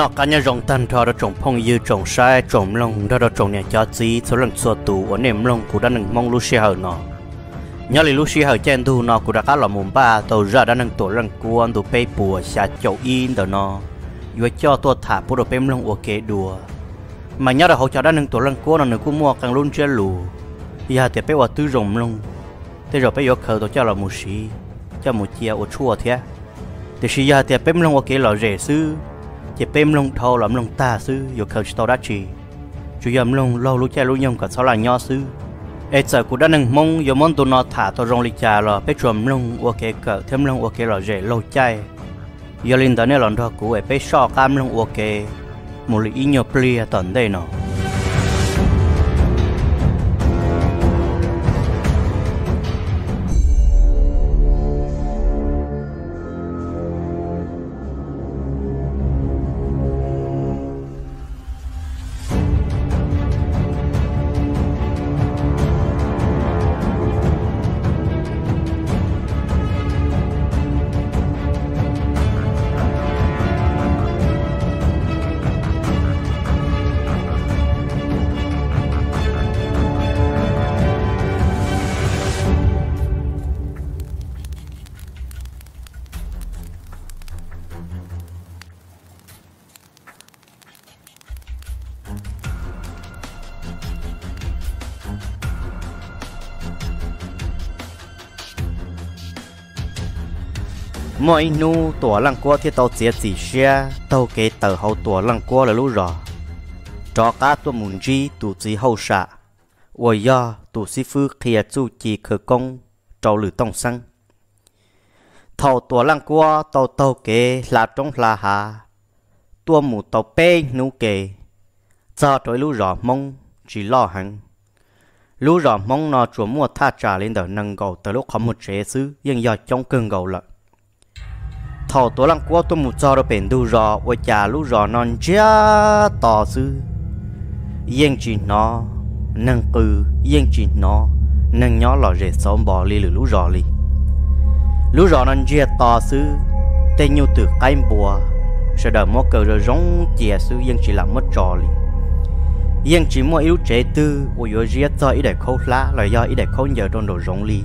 nó cả nhà rồng tan thọ đó trồng phong yêu trồng sai trồng lông đó đó trồng nhà cho chí số lần xua tù ở nệm lông của đã nâng mong lu xe hở nó nhớ lì lu xe hở chen thu nó của đã cá lò mồm ba tàu ra đã nâng tổ lần cuôn tụ pay bùa xả chậu in đó nó vừa cho tua thả bộ đồ pem lông ở kế đùa mà nhớ là hỗ trợ đã nâng tổ lần cuôn nó nửa cũng mua càng luôn chơi lù giờ thì bây giờ tư rồng lông thế rồi bây giờ khờ tổ cho là một sĩ cho một chia ở chua thế thì sĩ giờ thì pem lông ở kế lò rẻ xưa thì bêm lông thô lắm lông ta sư dù khởi tàu đã chỉ chủ yếm lông lâu lúc cha lúc nhông cả sáu là nho sư ai sợ cũng đã nâng mông dù món tụ nó thả tàu rong lịch trà là bé chuồng lông ô kê thêm lông ô kê dễ lâu chay giờ linh tới nơi lần đó cũng ai bé sọ cam lông ô kê một lý nhiều tận đây nào mọi nu tổ lăng cua thì tàu chết chỉ xe tàu kế tàu hậu tổ lăng cua là lũ rò cho cá tua mùn chi tụ chỉ hậu xạ ôi do tụ sĩ phu kia chu chỉ khờ công trâu lử tông xăng thầu tổ lăng cua tàu tàu kế là trong là hà tua mù tàu bê nu kế cho trôi lũ rò mong chỉ lo hẳn lũ rò mong nó chúa mua tha trả lên đời nâng gầu tới lúc không một chế sư nhưng giờ trong cơn cầu lợn thầu tố lăng của tôi một cho nó bền đu rò ôi chả lũ rò non chia tỏ sư yên chỉ nó nâng cư yên chỉ nó nâng nhỏ lò rệt xóm bỏ li lử lú rò li lũ rò non chia tỏ sư tên nhu từ cái bùa sẽ đợi mua cờ rồi rong chè sư yên chỉ làm mất trò li yên chỉ mua yếu trẻ tư ôi ôi chia cho ý để khâu lá lời do ý để khâu giờ trong đồ rong li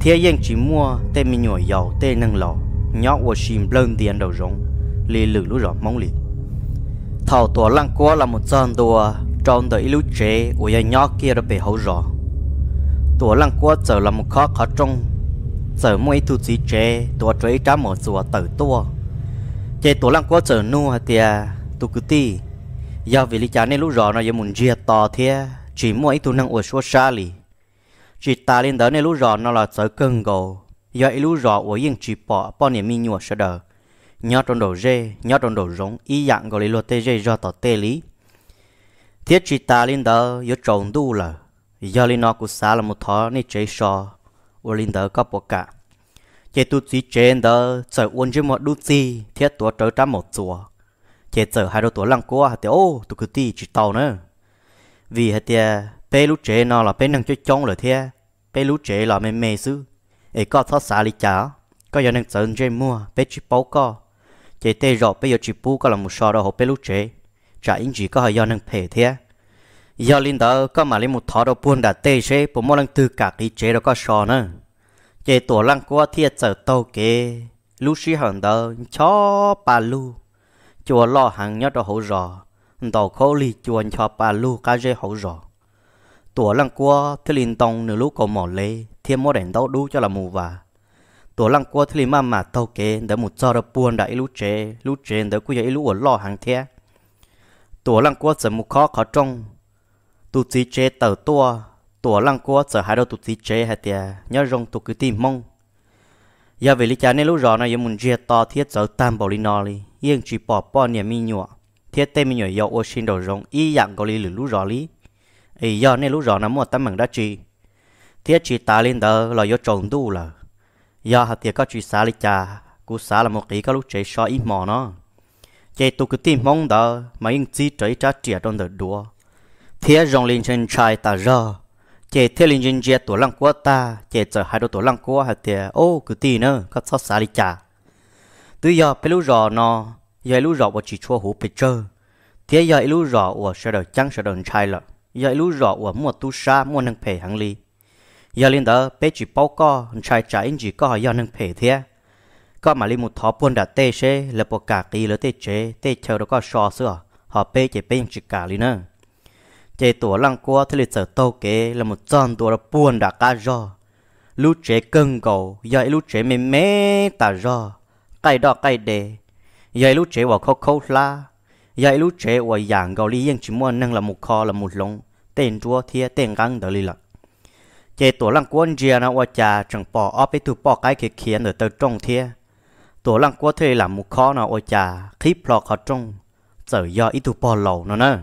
thế yên chỉ mua tên mình nhồi dầu tên nâng lò nhỏ của chim lớn tiền đầu rộng lì lử lũ rõ mong lì thảo tòa lăng quá là một dân đùa trong đời lũ trẻ của nhà nhỏ kia đã bị hậu rõ tòa lăng quá giờ là một khó khó trong giờ mỗi thứ gì trẻ tòa trẻ trả một rùa tử tua chế tòa lăng quá giờ nu hả tìa tụ cứ tì do vì lý cha nên lũ rõ nó giờ muốn chia to thế chỉ mỗi thứ năng ở số xa lì chỉ ta lên đó nên lũ rõ nó là sợ cưng gầu do ilu rõ của yên chỉ bỏ bỏ niệm mi nhua sợ đờ nhớ trong đầu dê nhớ trong đầu rống y dạng gọi lô tê dê do tỏ tê lý thiết chỉ ta linh đờ do trồng đu lờ do linh nó của xã là một thó nên chế sò ở linh đờ có bộ cả chế tu chỉ trên đó trời uôn chế một đu chi thiết tua trở trăm một chùa chế chờ hai đôi tua lăng cố hạt ô tu cứ ti chỉ tàu nữa vì hạt tia bé lúc chế nọ là bé năng chơi chong rồi thia bé lúc chế là mê mê xứ ấy có thoát xả lý chả có giờ nên sợ chơi mua bé chỉ bao co chế tê rõ bây giờ chỉ bu có là một sò đó hộp bé lúc chế trả in chỉ có hơi giờ nên phê thế giờ linh đó có mà lên một thọ đó buôn đã tê chế bộ mô lần tư cả cái chế đó có sò nữa chế tổ lăng qua thiệt sợ tàu kê lúc xí hẳn đó chó bà lu chùa lo hàng nhất đó hậu rõ đầu khâu lì chùa cho bà lu cá dê hậu rõ tổ lăng qua thì linh tông nửa lúc có mỏ lê thiên một đèn đâu đu cho là mù và tổ lăng cua thì mà mà tàu kế đỡ một giờ được buồn đã lũ chế lũ chế đỡ cứ giờ lũ ở lò hàng thế tổ lăng cua sẽ một khó khó trông tụt gì chế tàu tua tổ lăng cua sẽ hai đầu tụt gì chế hay tiề nhớ rong tụt cứ tìm mong giờ về lý cha nên lũ rõ này giờ muốn chia to thiết giờ tam bảo lý nọ li yên chỉ bỏ bỏ niệm mi nhọ thiết tê mi nhọ yêu ô xin đầu rong y dạng có lý lũ rõ lý ý giờ nên lũ rõ nó mua tấm bằng đã chi thiết chỉ ta lên đó là do trồng đủ là do hạt tiệt có chỉ xả lên trà cú xả là một cái có lúc chạy so ít mò nó chạy tụ cứ tìm mong đó mà những chi chạy trả trẻ trong đợt đua thiết rong lên trên trai ta rơ chạy thiết lên trên chia tổ lăng của ta chạy trở hai đôi tổ lăng của hạt tiệt ô cứ tì nữa có sao xả lên trà từ giờ phải lúc rò nó giờ lúc rò và chỉ chua hú bị chơi thế giờ lúc rò và sẽ được trắng sẽ được trai lợ giờ lúc rò và mua tu sa mua năng phê hàng ly giờ linh đó bé chỉ bao co trai trái anh chỉ có họ nâng phê thế có mà linh một thọ buôn đã tê xe là bộ cả kỳ lỡ tê chế tê chờ đó có sò sữa họ bé chỉ bé chỉ cả linh nữa chế tổ lăng qua thì lịch sử tàu kế là một tròn tổ là buôn đã cá rò lúc chế cưng cầu giờ lúc chế mê mê ta rò cái đó cái đề giờ lúc chế vào khâu khâu la giờ lúc chế vào dạng cầu lý yên chỉ muốn nâng là một kho là một lồng tên chúa thiê tên găng đó lý lặng chế tổ lăng quân chia nó qua cha chẳng bỏ óp với tụi bỏ cái kia khiến ở tới trong thia tổ lăng quân thuê làm một khó nó qua trà khí plọ khó trong giờ do ít tụi bỏ lầu nó nè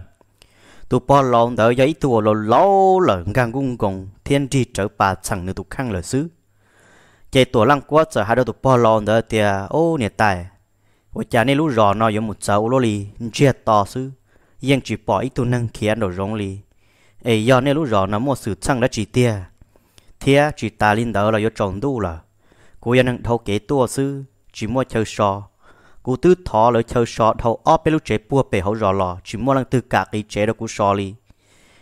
tụi bỏ lầu đỡ do ít tụi lầu lâu lở ngang gung gồng thiên tri trở bà chẳng nữa tụi khăng lở xứ chế tổ lăng quân giờ hai đôi tụi bỏ lầu đỡ thì ô nhiệt tài qua cha này lú rò nó giống một sầu lô lì chia to xứ yên chỉ bỏ ít tụi năng khiến đồ rong lì ấy do này lú rò nó mua sự chẳng đã chỉ tia thế chỉ ta linh đỡ là do trọng đủ là cô yên nâng thâu kế tua sư chỉ mua chơi sò cô tư thọ là chơi sò thâu óp bê lúc chế bua bể hậu rõ lò chỉ mua lăng tư cả cái chế đó cô sò li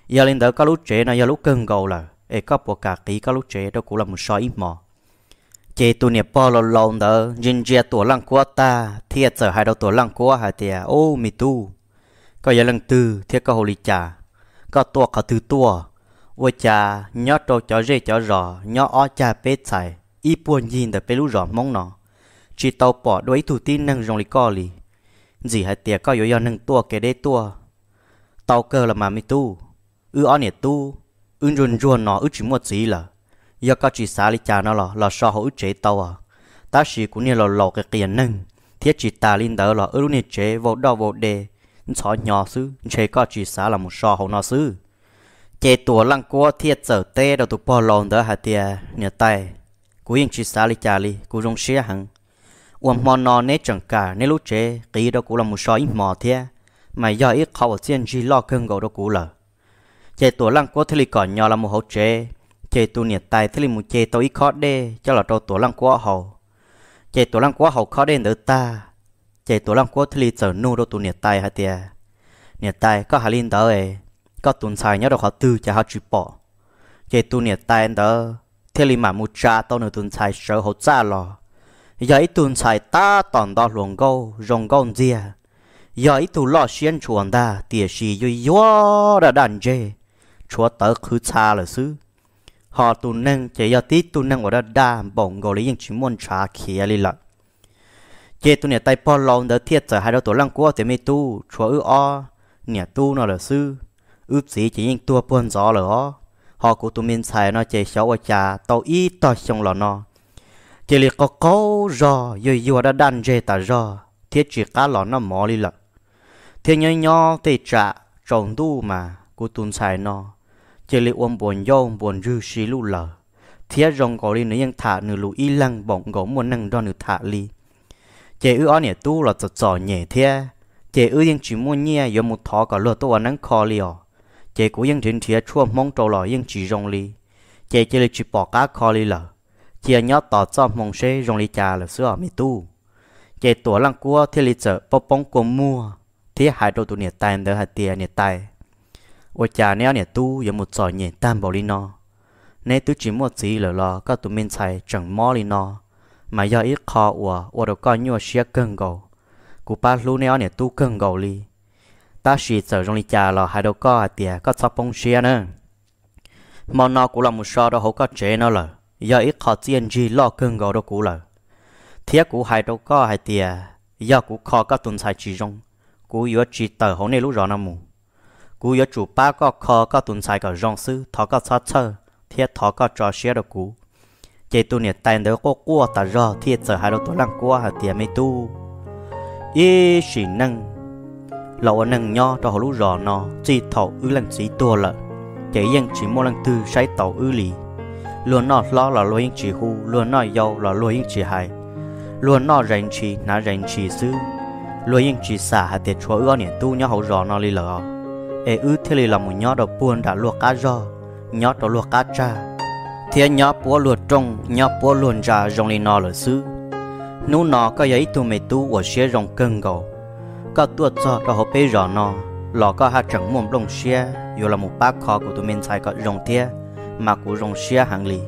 giờ linh đỡ các lúc chế này giờ lúc cần cầu là ê có bộ cả cái các lúc chế đó cô là một sò ít mò chế tu nè bỏ lò lòn đỡ, nhìn chia tổ lăng của ta thiệt sợ hai đầu tổ lăng của hai tia ô mi tu có giờ lăng tư thiệt có hồ lý trà có tua có tư tua ô cha nhớ trâu chó rê chó rò nhớ o cha bê xài y buồn nhìn được bê lũ rò mong nó chỉ tàu bỏ đuổi thủ tin nâng rong lì co lì gì hãy tiệt coi yếu nâng tua kể đê tua tàu cơ là mà mi tu ư o nhiệt tu ư ruồn ruồn nó ư chỉ một gì là giờ có chỉ xả lì cha nó là là so hữu chế tàu à ta chỉ cũng như là lò cái kiện nâng thiết chỉ ta linh đỡ là ư lúc nhiệt chế vô đau vô đề xó nhỏ sư chế có chỉ xả là một so hữu nó sư chế tua lăng cua thiệt sở tê đầu tụ bò lòng đó hạt tia nhờ tay cú yên chi xa li chà li cú rong xia hằng uom mò nò nê chẳng cả nê lúc chế ký đó cú là một soi ít mò thia mà do ít khâu ở trên chi lo cơn gầu đó cú lờ chế tua lăng cua thế li còn nhỏ là một hậu chế chế tu nhiệt tay thế li một chế tôi ít khó đê cho là đầu tua lăng cua hậu chế tua lăng cua hậu khó đê nữa ta chế tua lăng cua thế li sở nu đầu tu nhiệt tay hạt tia nhiệt tay có hà linh đó ấy đó bỏ. nhớ mà ก็ตุนสายเนี่ยเราเขาตื้อจะเขาจีบปอเจตุเนี่ยตายเด้อเทลิมามุจาตอนหนึ่งตุนสายเสือหัวจ้าหรอ giấy tuần xài ta toàn đó luồng gâu rồng gâu dìa Giờ giấy tu lo xuyên chuồn da tìa xì dùi dùa đã đàn dê chúa tớ khứ cha là sư họ tu nâng chế do tí tu nâng ở đó đa bồng gọi lấy những chứng môn trá khía lý lợi chế tu nè tay po lòn đỡ thiết giờ hai đầu tổ lăng cua thì mi tu chúa ư o nè tu nó là sư ướp sĩ chỉ những tua buồn gió lỡ họ của tụi mình xài nó chạy xấu ở cha tàu y to trong lò nó chỉ là có câu rò rồi vừa đã đan dê ta rò thiết chỉ cá lò nó mỏ lì lận thiên nhớ nho tê trả trồng đu mà của tụi xài nó chỉ là ôm buồn dông buồn rư xí lù lờ thiết rồng có đi nữa nhưng thả nửa lù y lăng bỗng gỗ muốn năng đo nửa thả ly chế ư ó nhẹ tu là tật sò nhẹ thế chế ư nhưng chỉ muốn nhẹ do một thó có lừa tôi năng khó liò chế của dân trên thịa chua mong trâu lò dân chỉ rong li chế chỉ là chỉ bỏ cá kho lì lờ chế nhớ tỏ cho mong xe rong li trà là sữa mi tu chế tuổi lăng cua thì li chợ bông bông của mua thì hai đầu tụ nhiệt tay nữa hai tia nhiệt tay ôi trà nếu nhiệt tu giờ một sỏi nhiệt tam bảo lì nó, nếu tu chỉ một gì lờ lờ các tụ minh xài chẳng mò lì nó, mà do ít kho ủa ủa đâu coi nhiều xe cưng gầu cụ ba lu nếu nhiệt tu cưng gầu li ta chỉ sợ trong lịch trả là hai đầu có tiền có sắp bông xe nữa mà nó cũng là một số đó hậu có chế nó là giờ ít khó tiền gì lo cưng gò đó cũ là thiết cũ hai đầu có hai tiền giờ cũ khó có tồn tại chỉ rong cũ yếu chỉ tờ hậu này lúc rõ nó mù cũ yếu chủ ba có khó có tồn tại cả rong sư thọ có sát sơ thiết thọ có trò xe đó cũ chế tu nhiệt tay đỡ có cua ta rò thiết sợ hai đầu tôi lăng cua hai tiền mấy tu ý chỉ năng lậu ở nàng nho cho họ lũ rò nó chỉ thầu ư lần chỉ tua lợ chỉ dân chỉ mua lần tư sai tàu ư lì luôn nó lo là luôn yên chỉ hu luôn nó giàu là luôn yên chỉ hài luôn nó rèn chỉ nó rèn chỉ sư luôn yên chỉ xả hạt tiệt chúa ư niệm tu nhó hậu rò nó lì lợ ê ư thế lì là một nhó đầu buôn đã luộc cá rò nhó đầu luộc cá cha thế nhó búa luộc trong nhó búa luồn ra rong lì nó lợ sư nú nó có giấy tu mày tu ở xe rong cân gầu ก็ตัวจอเราไปรอนอเราก็หาจังมุมลงเชียอยู่ละมุป้าคอกูตัวเมนชายก็ลงเทียมากูลงเชียหังลี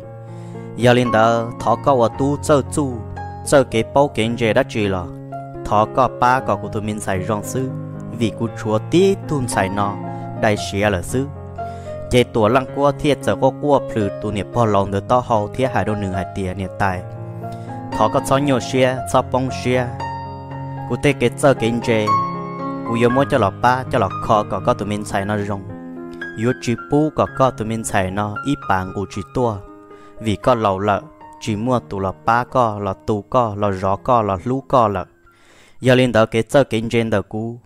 ยาลินเดอทอก็ว่าตู้เจ้าจู้เจ้าเก็บเป้าเก่งเจดัจีละทอก็ป้าก็กูตัวเมนชายรองซื้อ vì กูชัวตีตุนใส่นอได้เชียหรือซื้อเจตัวลังกัวเทียเจอก็กัวพลือตัวเนี่ยพอลองเดือต่อเฮาเทียหายโดนหนึ่งหายเตียเนี่ยตายทอก็ซ้อนโยเชียซ้อปองเชียกูเตะเกจเกนเจกูยมัวจะหลอป้าจะหลอกคอก็ก็ตัวมินใส่นอรงยูจีปูก็ก็ตัวมินใส่นออีปางกูจีตัว vì có tụi mình nó lầu lợ chỉ mua tụ lọ ba co lọ tù co lọ rõ co lọ lú co lợ giờ lên đó cái chơi kinh trên đó cú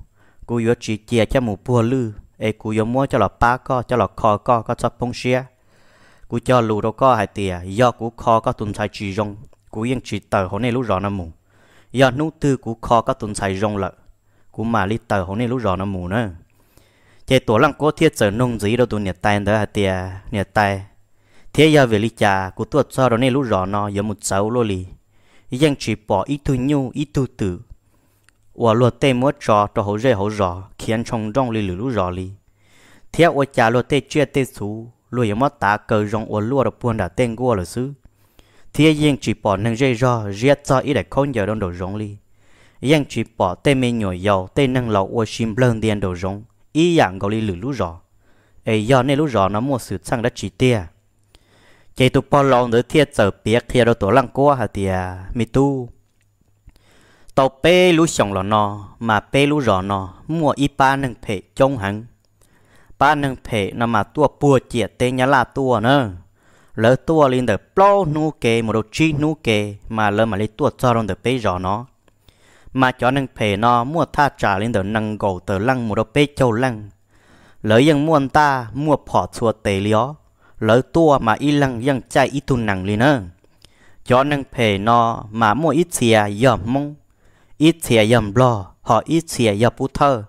cú yếu chỉ chia cho mù bùa lư ê cú yếu mua cho lọ ba co cho lọ kho có có cho bông xia cú cho lù đâu có hai tìa do cú kho có tuần sai chỉ rong cú yên chỉ tờ hôm nay lú rõ nó mù giờ nút tư của kho các tuần xài rong lợ của mà lít tờ hôm nay lúc rõ nó mù nữa chế tổ lăng có thiết sở nông dí đâu tụi nhiệt tay đó hả tia nhiệt tay thế giờ về lý trà của tuột sau đó nay lúc rõ nó giờ một sáu lô lì dân chỉ bỏ ít thu nhu ít thu tử và luật tê mua trò cho hồ rễ hồ rõ khiến trong rong lì lúc rõ lì thế ở trà luật tê chưa tê xú lùi mất tá cờ rong ở lúa được buôn đã tên gua là xứ thì yên chỉ bỏ nâng dây ro riết cho ít để không giờ đông đồ rong li yên chỉ bỏ tên mê nhỏ dầu tên năng lầu ô xin blơn điên đồ rong ý dạng gọi li lử lú rò ấy do nên lú rò nó mua sự sang đất chỉ tia chỉ tụ bỏ lòng nữa thiệt sợ biết thiệt đồ tổ lăng cua hà tia mi tu tàu pê lú sòng lò nò mà pê lú rò nò mua y ba nâng phệ trông hẳn ba nâng phệ nó mà tua bùa chia tên nhà là tua nữa lỡ tua lên the bao nu kê một đồ chi nu kê mà lỡ mà lấy tua cho luôn the bê rõ nó mà cho nên phê nó mua tha trả lên the năng gầu tờ lăng một đồ bê châu lăng lỡ ยัง muôn ta mua phỏ chua tê lió lỡ tua mà y chạy ít tu nặng lên hơn cho nên phê nó mà mua ít xìa dòm mông ít xìa dòm lo họ ít xìa dòm bút thơ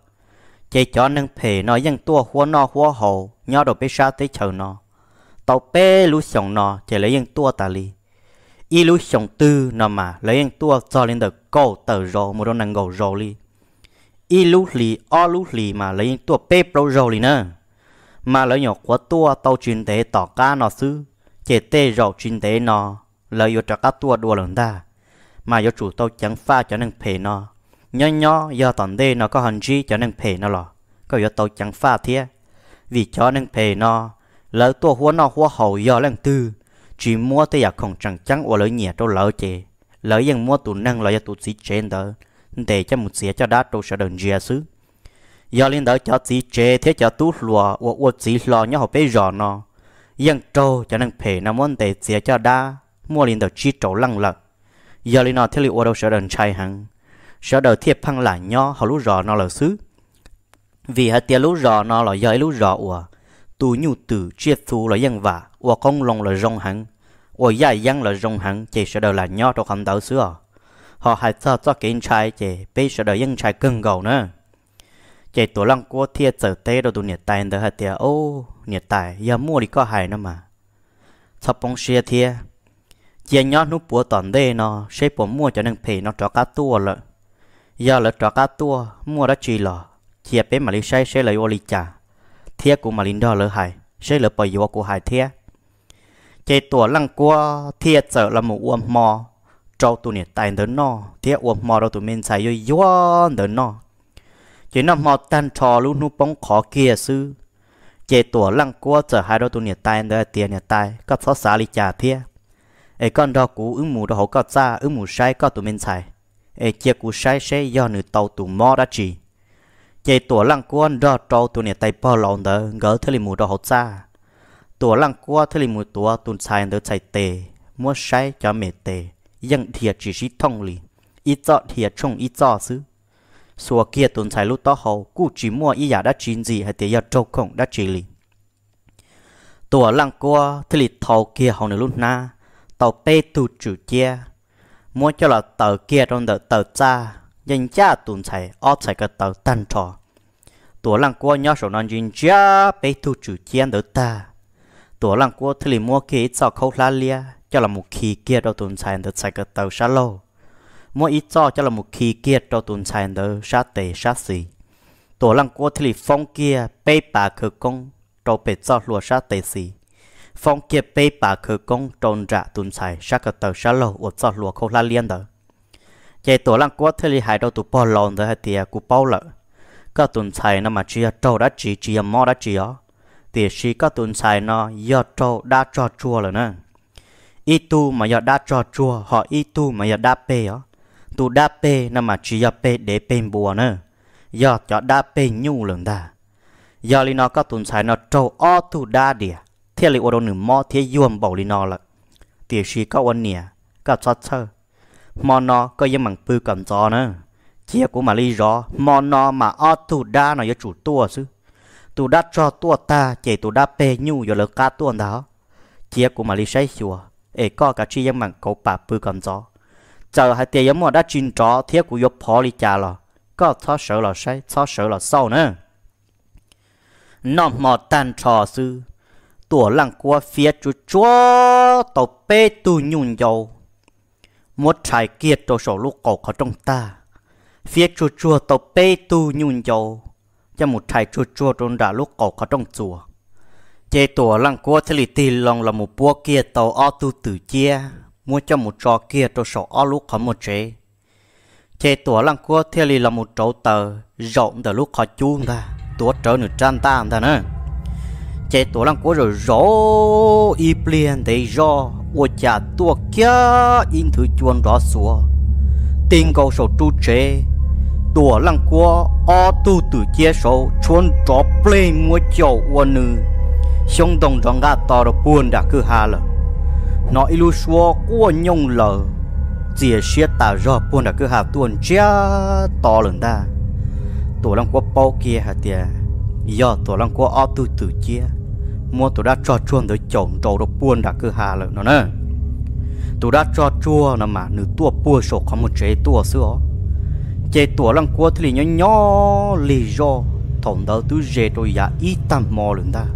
chạy cho nên phê nó tua hua nó hua hồ nhó đồ bê sa tới chờ nó tàu bé lũ xong nó chỉ lấy yên tua tà li y lũ xong tư nó mà lấy yên tua cho lên được câu tờ rồ một đôi năng gầu rồ li y lũ li, o lũ li mà lấy yên tua bé pro rồ li nữa mà lấy nhỏ của tua tàu chuyên tế tỏ cá nó sư chỉ tê rồ chuyên tế nó lấy yo cho cá tua đua lần ta mà yo chủ tàu chẳng pha cho nàng phê nó, nhỏ nhỏ do toàn đê nó có hành chi cho nàng phê nó lọ có yo tàu chẳng pha thế, vì cho nàng phê nó lỡ tua hua nọ hua hậu do lần tư chỉ mua tới giờ không chẳng chẳng ở lỡ nhẹ đâu lỡ chè mua tụ năng lỡ tụ xí chén đó để cho một xía cho đá đâu sẽ đừng dè xứ do lên đó cho xí chè thế cho tú lùa ở ở xí lò nhá học bé rõ trâu cho năng phê nó muốn để xía cho đá mua lên đó chi trâu lăng lợn do lên nó thế liệu ở đâu sẽ đừng chạy hẳn sẽ đầu thiệp phăng lại nhó họ lú rõ nó lỡ xứ vì hạt tiền lú rõ nó là giờ lú rõ ủa tu nhu tử chia thu là dân vả và con lòng là rong hẳn và dài dân là rong hẳn chỉ sợ đời là nho trong không đạo xưa họ hãy cho cho cái trai chỉ bây sợ đời dân trai cưng gầu nữa chỉ tổ lăng của thiệt sở tế đồ tụ nhiệt tài nữa hả tiệt ô nhiệt tài giờ mua đi có hài nữa mà thập bóng xia thiệt chỉ nhớ nút búa toàn đê nó sẽ bỏ mua cho nên phê nó cho cá tua lợ giờ là cho cá tua mua đã chỉ lò chỉ bé mà lý sai sẽ lấy ô lý chả thiết của mà đó lỡ hại sẽ lỡ bởi yếu của hai thiết chế tổ lăng qua thiết sợ là một uom mò trâu tu nhiệt tài đến nó thiết uom mò đâu tụ mình xài yếu yếu đến nó chế nó mò tan trò luôn nu bóng khó kia sư chế tổ lăng qua sợ hai đâu tụ nhiệt tài đến tiền nhiệt tài có xót xa li trả thiết ấy con đó cú ứng mù đó hậu có xa ứng mù sai có tụ mình xài ấy chia cú sai sẽ do nửa tàu tụ mò đã chỉ chế tuổi lăng quan đó trâu tụi này tay bao lòng đó gỡ thề mù đó hậu xa tuổi lăng qua thề mù tổ tụi xài đó xài tề mua sai cho mẹ tề nhưng thiệt chỉ sĩ thông lý ít cho thiệt trong ít cho xứ xua kia tụi sai lúc đó hậu cụ chỉ mua ý giả đã chín gì hay tiền cho trâu không đã chỉ lý tuổi lăng qua thề thầu kia hậu này lúc na tàu bê tụ chủ chia mua cho là tờ kia trong đợt tờ cha 人家蹲菜二菜个到单炒，多让过鸟手让人家被土主见得大，多让过特里莫给造口拉咧，叫了木器给到蹲菜的菜个到沙漏，莫一造叫了木器给到蹲菜的沙地沙西，多让过特里风给被把可工都被造落沙地西。phong kia bê bà khờ công tròn rạ tuần xài sát cờ tờ sát lâu ổ cho lùa khô la liên đờ chế tổ lăng quá thế li hai đâu tụ bò lòn thế hay thì cú bao lợ có tuần xài nó mà chỉ trâu đã chỉ chỉ mò đã chỉ ó thì chỉ có tuần xài nó giờ trâu đã cho chua rồi nè ít tu mà giờ đã cho chua họ ít tu mà giờ đã pê ó tu đã pê nó mà chỉ giờ pê để pê bùa nè giờ cho đã pê nhu lần ta giờ li nó có tuần xài nó trâu ó tụ đã đìa thế li ô đâu nửa mò thế yuông bảo li nó là thì chỉ có ôn nè có cho chơi mò nó có giống mảng pư cầm gió nữa chia của mà lý rõ mò nó mà o thủ đa nó cho chủ tua chứ tù đa cho tua ta chỉ tù đa pê nhu cho lỡ cá tua đó chia của mà lý say chùa ê có cả chi giống mảng cậu bà pư cầm gió chờ hai tiền giống mò đã chín trò thiết của yếu phó lý trà lò có thó sợ là say thó sợ là sau nữa nó mò tan trò sư tủa lăng qua phía chú chúa tàu pê tu nhung dầu một trái kia cho sổ lúc cổ có trong ta phía chua chua tàu bê tu nhun dầu cho một trái chua chua trong đã lúc cổ có trong chùa chế tổ lăng của thế lì tì lòng là một búa kia tàu o tu tử chia mua cho một trò kia cho sổ o lúc có một chế chế tổ lăng của thế lì là một chỗ tờ rộng từ lúc có chung ta tổ trở nửa trăm ta ta nữa chế tổ lăng cố rồi rõ y plien để rõ ô chả tua kia in thứ chuông rõ xua tình cầu sổ trụ chế tổ lăng cố o tu tử chia sổ chuông rõ plien mua chậu ô nữ xong đồng rõ ngã tỏ rồi buồn đã cứ hà lờ nó ilu xua của nhông lờ dìa xia ta rõ buồn đã cứ hà tuần chia to lần ta tổ lăng cố bao kia hà tìa do tổ lăng cố o tu tử chia mua tụi đã cho chuông tới chồng trâu đó buôn đã cứ hà lợi nó nè tụi đã cho chua nó mà nữ tua bua sổ có một chế tua xưa chế tua lăng cua thì nhỏ nhỏ lì do thòng đó tứ dê tôi giá ít tầm mò lần ta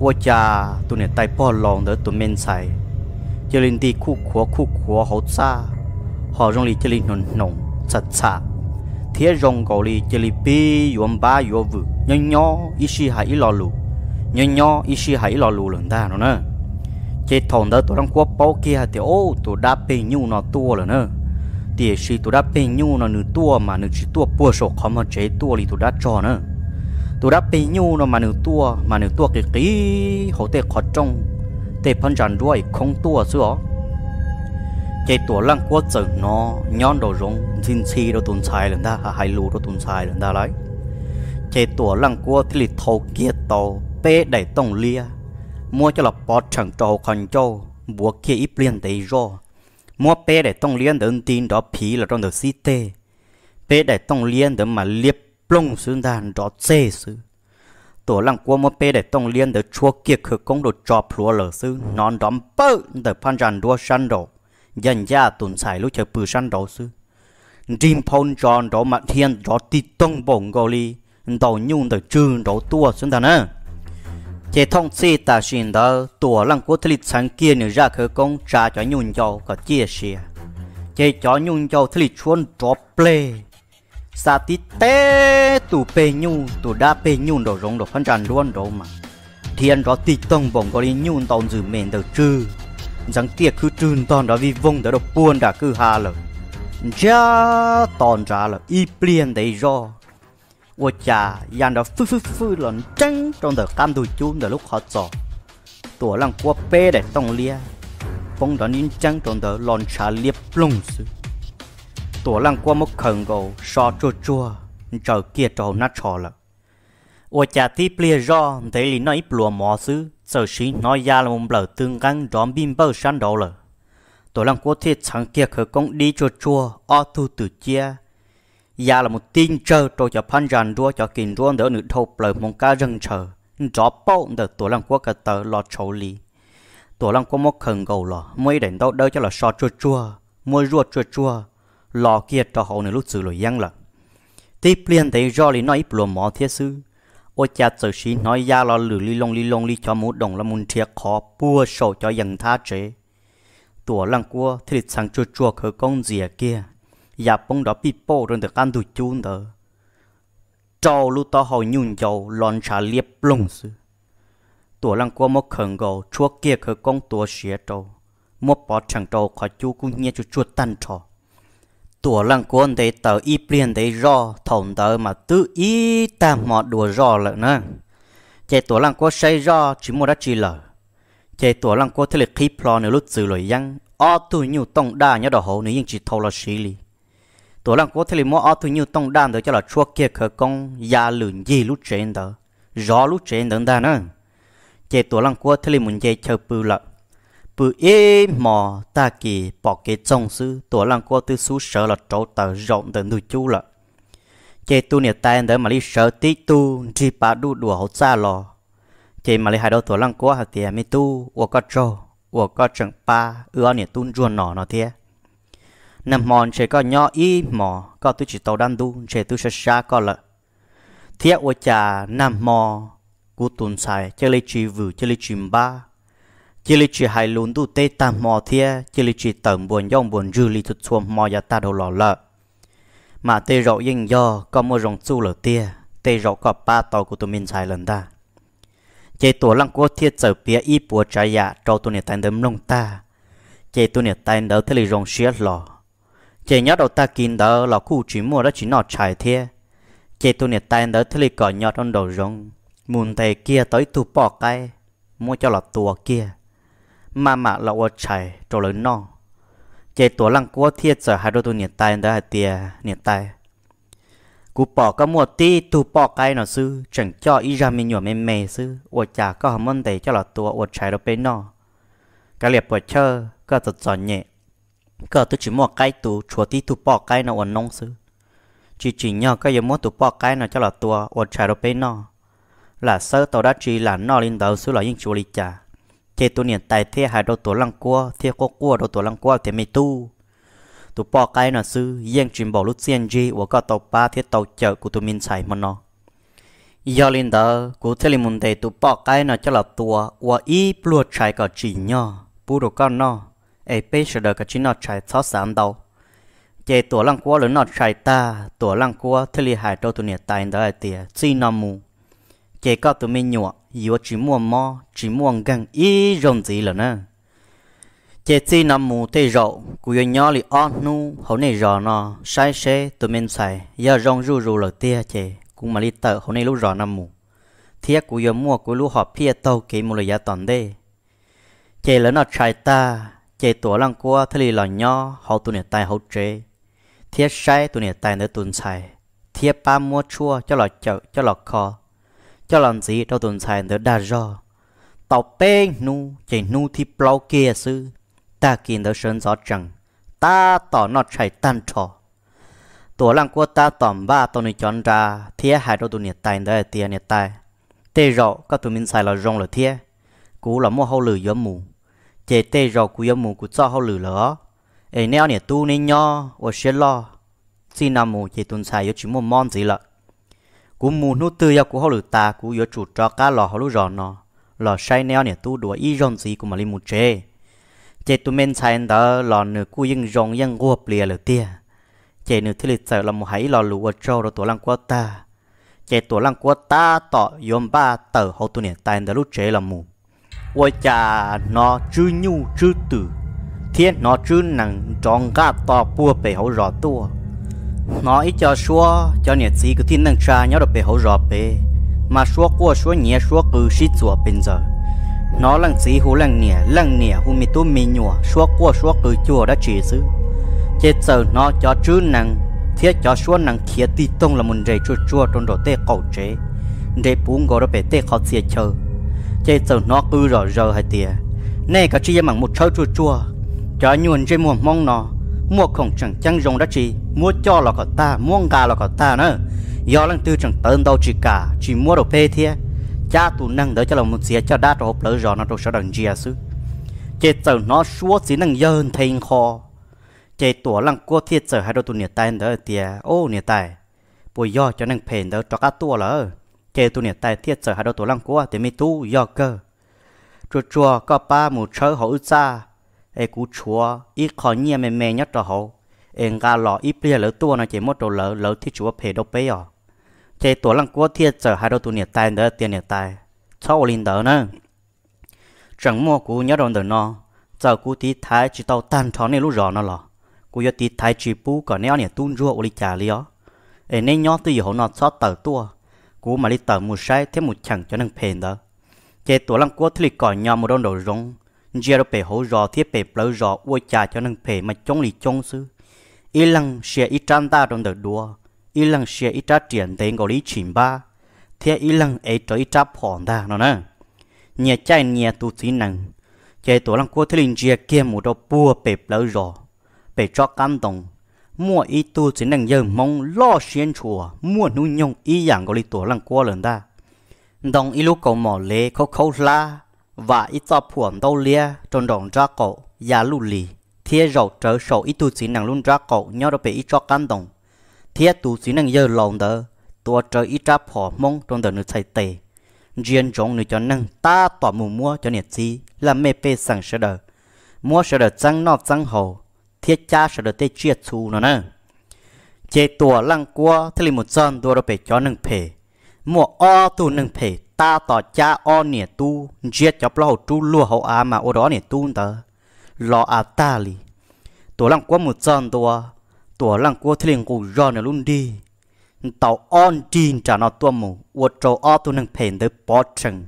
qua cha tụi này tay bò lòng đó tụi men say, chơi lên đi khu khu khu khu hậu xa họ rong lì chơi lên nồng nồng chặt chặt thế rong gò lì chơi lì bì yuan ba yuan vự nhỏ nhỏ ít si hai ít lo lụt nhỏ nhỏ ý ishi hãy lo lù lần ta nữa chế thòng đó tôi đang qua bao kia thì ô tôi đã pin nhu nó tua rồi nữa thì si tôi đã pin nhu nó nửa tua mà nửa chỉ tua bùa sổ khó mà chế tua thì tôi đã cho nữa tôi đã pin nhu nó mà nửa tua mà nửa tua cái ký hậu tệ khó trông tệ phân tràn đuôi không tua xưa chế tua lăng qua chừng nó nhon đồ rong xin si đồ tồn xài lần ta hay lù đồ tồn xài lần ta lại chế tua lăng qua thì thâu kia tàu bê đẩy tông lia mua cho là bỏ chẳng trò còn châu búa kia ít liền đầy rồi mua bê đẩy tông liên đơn tin đó phí là trong đầu xí tê bê đẩy tông liên đơn mà liệp plong xương đàn đó chê sư tổ lăng qua mua bê đẩy tông liên đơn chua kia khử công đồ trò plua lở sư non đóm bơ đẩy phan ràn đua săn đồ dần ra tồn xài lúc chờ bự săn đồ sư dream Pon John đó mà thiên đó tì tông bổng gò li đầu nhung tới trừ đó tua xuống ta nữa chế thông si ta xin đó tùa lăng của thế lịch sáng kia nữa ra khởi công trả cho nhung châu có chia sẻ chế cho nhung châu thế lịch chuôn trò ple sa tí té tù pê nhu tù đa pê nhu đồ rong đồ phân tràn luôn đồ mà thiên đó tí tông bổng có đi nhu tông dữ mền đầu trư rằng tiệt cứ trơn tòn đó vì vong đó độc buôn đã cứ hà lợ cha tòn trả là y plien đầy rồi 我家养的飞飞飞冷真 trong the cam đuôi chum the lúc họ trò tổ lăng qua bê để tông lia bông đó nín chân trong the lon trà liệp lung sư tổ lăng qua một khẩn gầu so chua chua chờ kia trò nát trò lợn ô cha tí plia do thế lý nói plùa mò sư giờ sĩ nói ra là một tương găng đón bim bơ săn đầu lở tổ lăng quốc thiết chẳng kia khởi công đi chua chua o tu từ chia ya dạ là một tin chờ trò cho phan rằng đua cho kinh đua đỡ nữ thâu lời mong ca dân chờ gió bao đỡ tổ lăng quốc cả tờ lò trầu lì tổ lăng quốc một khẩn cầu lò mới đến đâu đâu cho là so chua chua môi ruột chua chua lò kia cho hậu nữ lúc xử lồi giang là tiếp liền thấy do lý nói lùa mỏ thiết sư ô cha sở sĩ nói ya dạ lo lử li lông li lông li cho mũ đồng là muốn thiệt khó bua sầu cho dần tha chế tổ lăng cua thì sang chua chua khởi công gì kia và bông đó bị bổ rồi được ăn đủ chun đó trâu lúc đó họ nhung dầu lon xả liệp lông sư tổ lăng qua một khẩn gầu chúa kia khởi công tổ xía trâu một bỏ chẳng trâu khỏi chú cũng nghe chú chúa tan trò tổ lăng quân đấy tờ y liền đấy ro thòng tờ mà tự ý ta mọt đùa ro lợn nè, chạy tổ lăng quân xây ro chỉ một đã chỉ lở chạy tổ lăng quân thế lực khí plon nữa lúc dữ lỗi răng o tu nhiều tông đa nhớ đỏ hổ nữa nhưng chỉ thâu là xí lì tổ lăng cố thế limo ở thu nhiêu tông đan đó cho là chua kia khởi công gia lửng gì lúc trên đó gió lúc trên đó đan nữa chế tổ lăng cố thế muốn chế chờ bự lợ bự ế mò ta kỳ bỏ cái trông sư tổ lăng cố từ sú sợ là chỗ tờ rộng đến nuôi chú lợ chế tu nhiệt tay đó mà đi sợ tí tu chỉ bà đu đùa hậu xa lò chế mà đi hai đầu tổ lăng cố hạt tiền mi tu uo có trâu uo có chẳng pa ưa nhiệt tu ruồn nọ nó thế nằm mòn sẽ có nhỏ y mò có tôi chỉ tàu đan đu sẽ tôi sẽ xa có lợ thiết ô trà nằm mò cú tuần xài chơi lấy chỉ vừa chơi lấy chìm ba chơi lấy chỉ hai lún đu tê tam mò thiết chơi lấy chỉ tẩm buồn dòng buồn dư lý thuật xuông mò ya ta đầu lò lợ mà tê rộ yên do có mưa rồng su lở tia tê rộ có ba tàu của tụi mình xài lần ta chế tổ lăng quốc thiết sở bia y bùa trái dạ cho tụi này tay đấm lông ta chế tụi này tay đỡ thế lì rồng xuyết lò chị nhớ đầu ta kín đó là khu chỉ mua đó chỉ nọ trải thế chị tôi nhiệt tay đó thế lì cỏ nhọt ông đầu rong mùn thầy kia tới tu bỏ cái mua cho là tua kia mà mà là ở trải trổ lớn nọ chị tôi lăng quá thiệt giờ hai đôi tôi nhiệt tay đó hai tia nhiệt tay cú bỏ có mua ti tu bỏ cái nó sư chẳng cho ý ra mình nhỏ mềm mềm sư ở chả có hầm môn thầy cho là tua ở trải đó bên nọ cái liệp ở chơ có thật giòn nhẹ cờ tôi chỉ mua cái tủ chùa tí tủ bỏ cái nó ổn nông sư chỉ chỉ nhờ cái giờ mua tủ bỏ cái nó cho là tua ổn trả được bên nó là sơ tàu đã chỉ là nó lên đầu sư là những chùa lì trà chế tôi niệm tài thế hai đầu tổ lăng cua thế có cua đầu tổ lăng cua thế mi tu tụ bỏ cái nó sư yên chìm bỏ lúc xiên gì và các tàu ba thiết tàu chở của tụi mình xài mà nó do lên đầu của thế là vấn đề tụ bỏ cái nó cho là tua và ý plua trái cả chỉ nhỏ bu đồ con nó ai bây giờ được cái chuyện nó chạy sáu sáng đâu chế tổ lăng quá lớn nó chạy ta tổ lăng quá thế hai hại tu tụi nhiệt tài đó là tiệt chỉ nó mù chế có tụi mình nhọ yếu chỉ mua mò chỉ mua gần ý rồng gì là nè chế chỉ nó mù thế rậu cú yêu nhỏ li on nu hậu này rò nó sai xe tu mình sai, giờ rong ru ru là tiệt chế cũng mà li tờ hậu này lúc rò nó mù thiết cú yêu mua cú lúc họp pia tàu kỳ mua lời giá toàn đê chế lớn nó chạy ta chạy tổ lăng qua thế lì lò nho họ tụi nè tài hậu trê thiết sai tụi nè tài nơi tuần xài thiết ba mua chua cho lò chợ cho lò kho cho làm gì đâu tuần xài nơi đa do tàu bê nu chạy nu thì plau kia sư ta kín đỡ sơn gió chẳng ta tỏ nó chạy tan trò tổ lăng qua ta tỏm ba tao nơi chọn ra thiết hai đâu tụi nè tài nơi tiền nè tài tê rõ các tụi mình xài lò rong lò thiết cú là mua hậu lử gió mù chế tê rò cú yếm mù cú cho hao lử lỡ ấy neo nè tu nên nhò, ở xe lo xin nằm mù chế tuần xài yếu chỉ một món gì lợ cú mù nút tư yếu cú hao lử ta cú yếu chủ cho cá lò hao lử rò nó lò say neo nè tu đùa y rong gì của mà li mù chế chế tu men xài đó lò nửa cú yên rong yên guộp lìa lử tia chế nửa thứ lịch sử là một hãy lò lù ở trâu rồi tổ lăng quá ta chế tổ lăng quá ta tỏ yếm ba tờ hao tu nè tài đó lúc chế là mù cha nó nó nhu tử nặng to hậu rõ nó ít cho số cho nhiệt sĩ cứ thiên năng cha nhớ được về hậu rõ về mà số qua số nhẹ số cứ xí chùa bên giờ nó lăng sĩ hú lăng nhẹ lăng nhẹ hú mi tu mi nhùa số qua số cứ chùa đã chỉ sư chết giờ nó cho chứ nặng thiết cho số nặng kia ti tông là mình rầy chua chua trong đồ tê cầu chế để bún gọi được về tê khó xìa chờ chế sầu nó cứ rò rờ hay tìa nè cả chi mảng một trâu chua chua cho nhuần trên mùa mong nó mua không chẳng chăng rồng đã chi mua cho là cả ta mua gà là cả ta nữa do lần tư chẳng tên đâu chỉ cả chỉ mua đồ phê thiê cha tụ năng đỡ cho lòng một xía cho đa trò hộp lỡ rò nó trò sở đằng chia sư chế sầu nó xua xí năng dơn thành kho chế tổ lăng cua thiết sở hai đôi tu nhiệt tay đỡ tìa ô nhiệt tay bồi do cho năng phèn đỡ cho cá tua lỡ chế tu nhiệt tài thiết sở hà đầu tổ lăng của thì mi tu do cơ chùa chùa có ba mù chớ hậu xa ê cú chùa ít khó nhia mềm mềm nhất rồi hậu ê ngà lọ ít bia lỡ tua nó chỉ một đồ lỡ lỡ thì chùa phê đâu bé à chế tổ lăng của thiết sở hà đầu tu nhiệt tài nữa tiền nhiệt tài sau linh đỡ nữa chẳng mua cú nhớ đồn đỡ nó giờ cú tí thái chỉ tao tan thó này lúc rõ nó lọ cú giờ tí thái chỉ bú còn neo nhiệt tuôn rùa ô lý trả lý ó ê nên nhó tư gì hậu nó xót tờ tua cú mà li tờ mù sai thế một chẳng cho nâng phèn đó chế tổ lăng cua thì li cỏ nhỏ một đòn đầu rong giờ bể hố rò thiết bể bỡ rò uo trà cho nâng phè mà chống li chống sư y lăng xe y trăm ta đòn đầu đua y lăng xe y trăm tiền tiền gọi lý chìm ba thế y lăng ấy cho y trăm phòn ta nó nè nhà chai nhà tu sĩ nâng, chế tổ lăng cua thì li giờ kia một đòn bùa bể bỡ rò bể cho cam đồng mua ít tu chính năng giờ mong lo xuyên chùa mua nu nhung y dạng có lý tổ lăng qua lần ta đồng y lúc cầu mỏ lê khâu khâu la và ít cho phuộm đâu lia tròn đòn ra cậu giá lù lì thiê rậu trở sổ y tu chính đằng luôn ra cậu nhau đó bị y cho can đồng thiê tu chính năng giờ lòng đỡ tua trở ít ra phỏ mong trong đời nữ thầy tề riêng trong nữ cho năng ta tỏ mù mua cho nhiệt chi là mê pê sẵn sơ đờ mua sơ đờ trăng nọ trăng hầu thiết cha sẽ được tê chia chu nó nè chế tua lăng qua thế là một dân đua được cho nâng phê mua o tu nâng phê ta tỏ cha o nè tu giết cho plau tu lúa hậu á mà ô đó nè tu tớ lo à ta li tua lăng qua một dân đua tua lăng qua thế là ngủ rồi nè luôn đi tàu on tin trả nó tua mù ô trâu o tu nâng phê tới bỏ chừng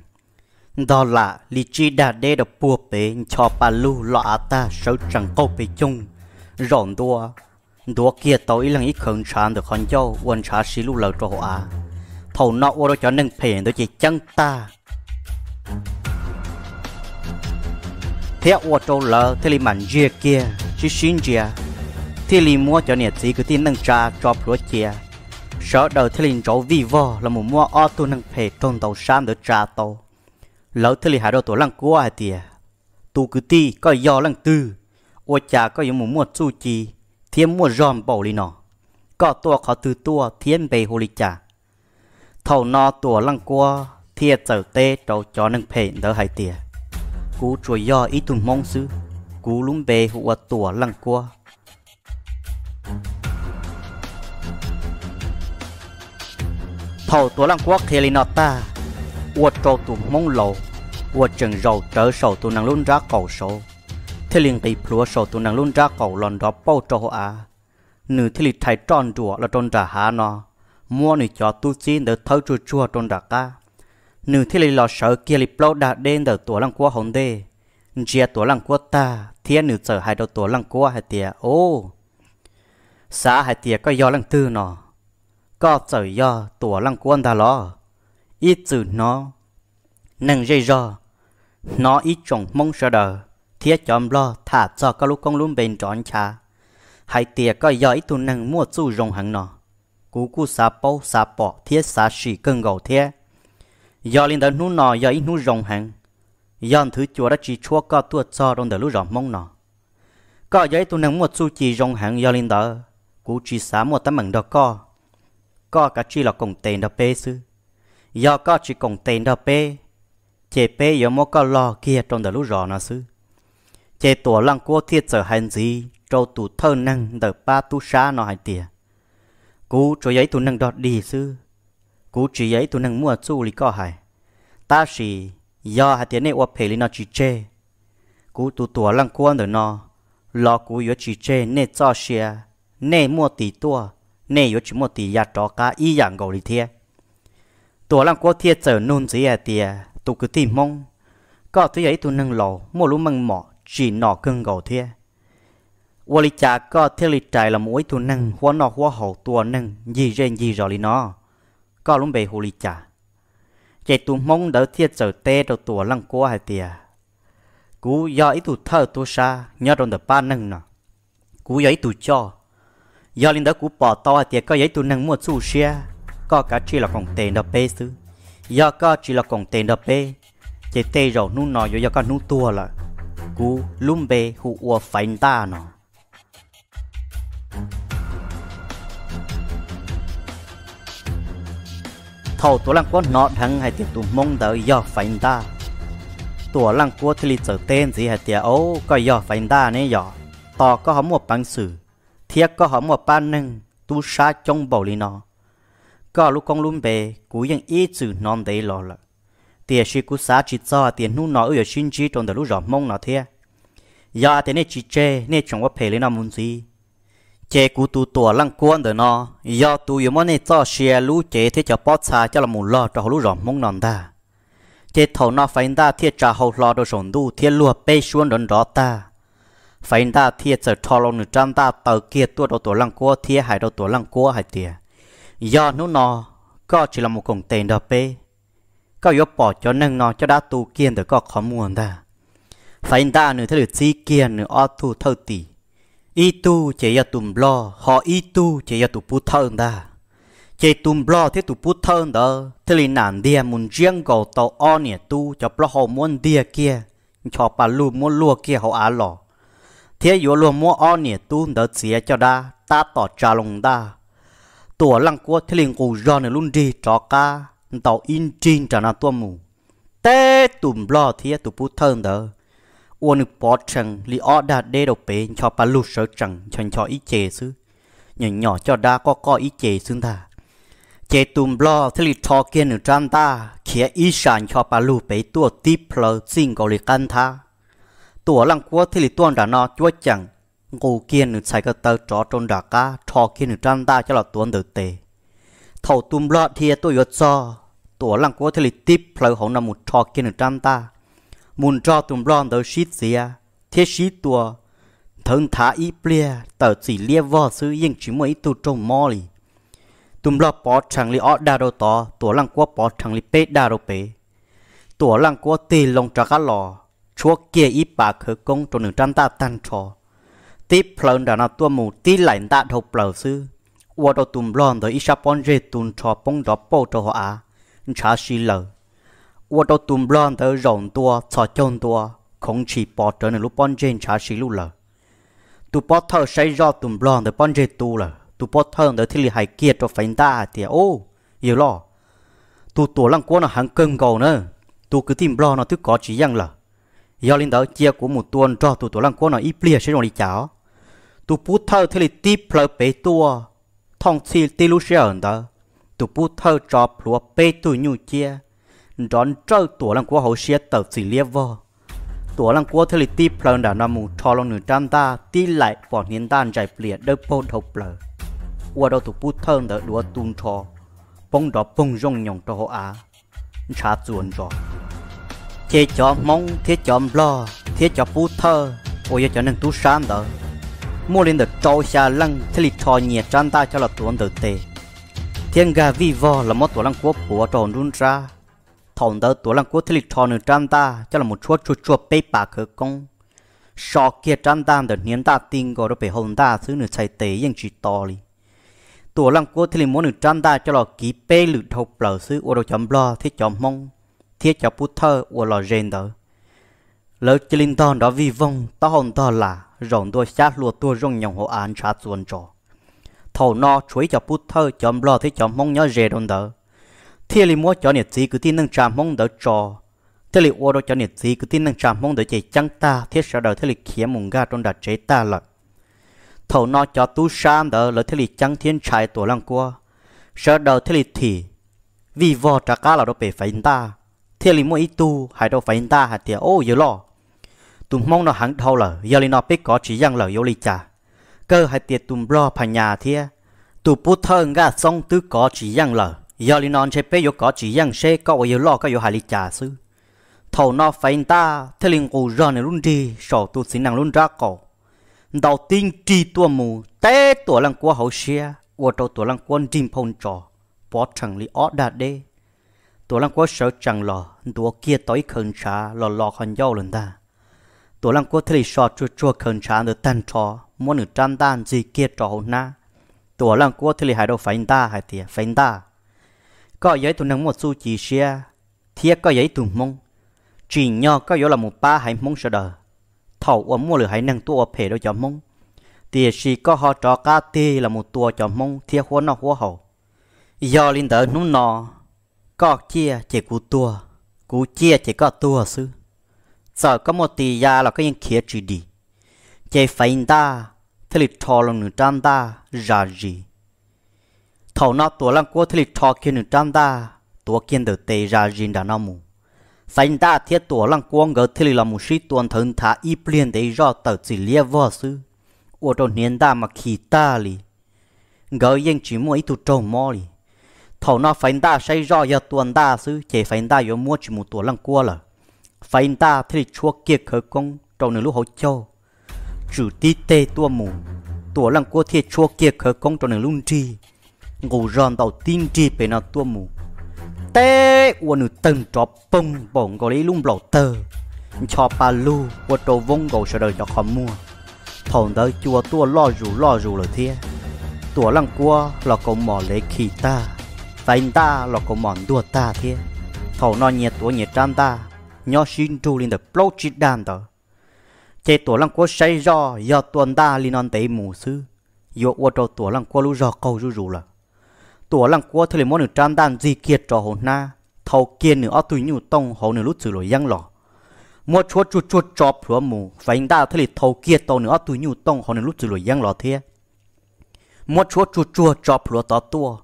đó là lý trí đã để được bùa bế cho bà lưu lọ ta sâu chẳng câu bế chung rộn đua đua kia tối lần ít khẩn tràn được con châu quân trả xí lũ cho họ à thầu nọ ô đó cho nâng phèn đó chỉ chân ta theo ô trâu lợ thì li mặn dìa kia chỉ xin dìa thì li mua cho nhiệt sĩ cứ tin nâng trà cho lúa kia sợ đầu thì li chỗ vi vò là một mua ô tô nâng phèn trong tàu sam được trà tàu lỡ thì li hạ đồ tổ lăng cua à tìa tu cứ ti coi do lăng tư ô cha có những mùa chu chi mua ròm bầu lì nọ có tua khó từ tua thiên bề hồ lì cha thầu no tua lăng qua thiệt trở tê trâu cho nâng phê đỡ hai tìa cú chuối do ý tùn mong sư cú lúng bề hùa tua lăng qua thầu tua lăng qua khê lì nọ ta ô trâu tùn mong lầu ô chừng rầu trở sầu tù năng luôn ra cầu sầu thế liền cái plua sổ tụ nàng luôn ra cầu lòn đó bao cho à. thế lịch thầy tròn đùa là tròn trả hà nó mua nữ cho tu chi đỡ thấu chua chua tròn trả ca nữ thế lịch lò sợ kia lịch plau đã đến đỡ tổ lăng của hồng đê chia lăng của ta thiên nữ sợ hai đầu tổ lăng của hai tia ô xã hai tia có do lăng tư nó có sợ do tổ lăng của ta lo ít chữ nó nâng dây do nó ít chồng mong sợ đời thiết chọn lo thả cho các lúc con luôn bên tròn cha hai tiệc có giỏi tu năng mua su rong hàng nọ cú cú xà bao xà bỏ thiết xà xì cân gầu thiết do linh đến nút nọ do ít rong hàng do thứ chùa đã chỉ chua có tua cho đông đời lúc rong mong nọ có giỏi tu năng mua su chỉ rong hàng do linh đó cú chỉ xá mua tấm bằng đó co co cả chỉ là cổng tiền đó bê sư do có chỉ cổng tiền đó bê chế bê giờ mua có lo kia trong đời lúc rong nó sư chế tổ lăng cua thiết sở hành gì trâu tù thơ năng đỡ ba tu xa nó hai tìa cú cho giấy tu năng đọt đi sư cú chỉ giấy tu năng mua su lý có hải ta chỉ do hai tiếng này ốp phê lý nó chỉ chê cú tu tổ lăng cua đỡ nó lo cú yếu chỉ chê nè cho xia nè mua tỷ tua nè yếu chỉ mua tỷ giá trò cá y dạng gầu lì thiê tổ lăng cua thiết sở nôn gì hai tìa tu cứ tìm mong có thứ giấy tu năng lò mua lú măng mỏ chỉ nọ cưng gầu thế วลิจาก็เทลิใจละมวยตัวนึงหัวนอกหัวหอกตัวนึงยีเรนยีรอลีนอก็ลุ้มเบหูลิจาเจตุมงเดอเทียเจอเตตัวตัวลังกัวหายเตียกูยออีตุเธอตัวชาย่อโดนเดป้านึงเนาะกูยออีตุจอยอลินเดอกูปอตอเตียก็ยออีตุนึงมั่วสู้เชียก็กะชีละของเตนเดเปซื้อยอก็ชีละของเตนเดเปเจเตเรานู่นนอยอยอก็นู่ตัวละ cú lumbe hu ua fain ta nó thầu tổ lăng quát nọ thằng hay tiệt tụ mong đợi do fain ta tổ lăng quát thì lịch trở tên gì hay tiệt ô có do fain ta nè dọ tỏ có hóm một bằng sử thiệt có hóm một ban nâng tu sa trong bầu lì nó có lúc con lumbe cú ยัง ít chữ non đấy lo lợ tiền sĩ cú xã chỉ cho tiền nu nói ở xin chỉ trong đời lúc rõ mong nó thế giờ tiền này chỉ chê nên chúng có phải lấy nó muốn gì chê cú tu tổ lăng quan đời nó giờ tu yếu món này cho xe lú chế thế cho bó xa cho là mù lo cho lúc rõ mong nó ta chê thầu nó phải ta thiết trả hậu lo đồ sổn du thiết luộc bê xuống đồn đó ta phải ta thiết sở thọ lòng nửa trăm ta tờ kia tua đồ tổ lăng cua thiết hải đồ tổ lăng cua hải tiền giờ nó nó có chỉ là một cổng tiền đó bê ก็ยกปอดจนนึงนอจะได้ตูเกียนแต่ก็ขอมวนตาไฟตาหนึ่งถ้าหรือซีเกียนหนึ่งออทูเท่าตีอีตูเจียตุ่มบลอหออีตูเจียตุปูเท่าตาเจตุ่มบลอที่ตุปูเท่าเด้อที่ลีนานเดียมุนเจียงกอตออเนี่ยตูจะปลอหอม้วนเดียเกียชอปลาลูม้วนลัวเกียหออาหล่อเทียอยู่รวมม้วนออเนี่ยตูเด้อเสียจะได้ตาต่อจาลงตาตัวลังกัวที่ลิงกูรอในรุ่นดีจอก้า tàu in chin cho nó tua mù té tụm lo thì tụ bút thân đó uốn bỏ chẳng li ở đã để đầu bên cho bà lụt sợ chẳng chẳng cho ít chế sư nhỏ nhỏ cho đã có có ít chế xương ta chế tụm lo thì li cho kia nửa trăm ta kia ít sản cho bà lụt bế tua tiếp lờ xin gọi li căn tha tua lăng quá thì li tuôn đã nó chúa chẳng ngô kia nửa xài cái tờ trò trôn đã cá cho kia nửa trăm ta cho là tuôn được tệ thầu tùm lọ thì tôi yết cho tổ lăng cố thế lì tiếp lâu hậu nằm một trò kia nửa trăm ta muốn cho tùm lọ đỡ shít gì à thế shít tua thân thả ít bia tờ chỉ lia vò sư yên chỉ mới tu trong mò lì tùm lọ bỏ chẳng lì ọ đà đồ tỏ tổ lăng cố bỏ chẳng lì bê đà đồ bê tổ lăng cố tì lòng trả cá lò chúa kia ít bà khởi công trong nửa trăm ta tan trò tiếp lâu đã nó tua mù tí lạnh ta thâu lâu sư 我到东浪的一下帮热东茶帮到包着啊，茶洗了。我到东浪的人多，茶种多，空气包着呢，路帮热茶洗路了。tu bó thơ say do tùm lon để bón rê tu là tu bó thơ để thi li hai kia cho phải ta thì ô hiểu lo tu tổ lăng quá nó hàng cơm cầu nữa tu cứ tìm lo nó tức có chỉ rằng là do linh đó chia của một tuần cho tu tổ lăng quá nó ít lia sẽ rồi đi cháo tu bú thơ thi li tiếp lơ bể tua thong chi ti lu xe ẩn đó tụ bu thơ trò lúa bê tụ nhu chia đón trâu tổ lăng của hậu xe tàu xì lia vô tổ lăng của thầy ti plon đã nằm mù trò lòng nửa trăm ta ti lại vỏ niên tan giải plea đơ bôn hậu plờ qua đâu tụ bu thơ đỡ lúa tung trò bông đó bông rong nhòng trò á trả chuồn rồi thế cho mong thế cho lo thế cho bu thơ ôi cho nên tú sáng đó mua lên được trâu xa lăng thế lịch trò nhiệt chăn ta cho là tuấn tử tề thiên gà vi vò là một tuấn lăng quốc của tròn run ra thòng đỡ tuấn lăng quốc thế lịch trò nửa chăn ta cho là một chuột chuột chuột bê bà khờ công sọ kia chăn ta được niên ta tin gọi được phải hồn ta thứ nửa chạy tế ยัง chỉ to li tuấn lăng quốc thế lịch muốn nửa chăn ta cho là ký bê lự thọc bờ xứ ô đồ chấm lo thế chấm mong thiết chấm bút thơ ô lò rèn đỡ lỡ chilin đó vi vong ta hồn to là rộng đôi xa lùa tua rong nhồng hộ án trả chuồn trò thầu no chuối cho bút thơ cho lo thế cho mong nhớ rề đồn đỡ thế li mua cho nhiệt gì cứ tin nâng trà mong đỡ trò thế li ô đó cho nhiệt gì cứ tin nâng trà mong đỡ chạy chăng ta thế sợ đời thế li khía mùng ga trong đặt chế ta lợn thầu no cho tu sam đỡ lợi thế li chăng thiên trai tổ lăng qua sợ đời thế li thì vì vò trả cá là đâu bể phải ta thế li mua ít tu hay đâu phải ta hay tiệt ô dữ lo tụm mong nó hẳn thâu lờ giờ lên nó biết có chỉ rằng lờ yếu lý cha cơ hay tiệt tụm lo phải nhà thia tụ bút thơ ngã xong tứ có chỉ rằng lờ giờ lên nó chế biết yếu có chỉ rằng xe có yếu lo có yếu hại lý cha sư thầu nó phải ta thế liền cụ rờ này luôn đi sổ tụ xin năng luôn ra cổ đầu tiên trì tua mù té tua lăng qua hậu xe ô tô tua lăng quân chim phong trò bỏ chẳng li ó đạt đê tua lăng qua sợ chẳng lò tua kia tối khẩn xa lò lò còn dâu lần ta tổ lăng quốc thầy sọ chua chua khẩn tráng được tan trò muốn được trang đan gì kia trò hồn na tổ lăng quốc thầy hải đâu phải ta hải tiền phải ta có giấy tụi năng một su chỉ xe thiết có giấy tụi mông chỉ nho có giấy là một ba hải mông sợ đờ thầu ấm mua lửa hải năng tua phê đâu cho mông tiền sĩ có họ trò cá tê là một tua cho mông thiết hoa nó hoa hậu do linh tử núm nọ có chia chỉ cụ tua cụ chia chỉ có tua sư sợ có một tỷ giá là có những kia chỉ đi chạy phải ta thế là thò lòng nửa trăm ta ra gì thầu nó tổ lăng cố thế là thò kia nửa trăm ta tổ kiên được tề ra gì đã nó mù phải ta thiết tổ lăng cố ngờ thế là một sĩ tuần thần thả y liền để do tờ chỉ lia vô sư ô tô niên ta mà khi ta li ngờ yên chỉ mua ít tu trồng mò li thầu nó phải ta xây do giờ tuần ta sư chạy phải ta yếu mua chỉ một tổ lăng cố là phải ta thì chua kia khởi công trong nửa lúc hậu châu chủ tí tê tua mù tua lăng cua thiệt chua kia khởi công trong nửa lúc chi ngủ ròn tàu tin chi về nó tua mù tê của nửa tầng trọ bông bổng gọi lấy lung lẩu tờ cho pa lu của trâu vông gầu sợ đời cho khó mua thòng tới chua tua lo rủ lo rủ lời thiệt tua lăng cua là cậu mỏ lấy khí ta phải ta là cậu mòn đua ta thiệt thầu nó nhiệt tua nhiệt trăn ta nhỏ xin trù lên the blow chít đàn đó chế tổ lăng có say do do tuần đa liên an tế mù sư yo ô tô tổ lăng có lú do câu rù rù là tổ lăng có thời món được trang đàn gì kiệt trò hồn na thâu kiên nữa ở tùy nhu tông hồn nữa lút xử lối giang lọ, mua chúa chuột chuột cho phúa mù và anh ta thời thâu kiệt tàu nữa ở tùy nhu tông hồn nữa lút xử lối giang lọ thế mua chúa chuột chuột cho phúa tao tua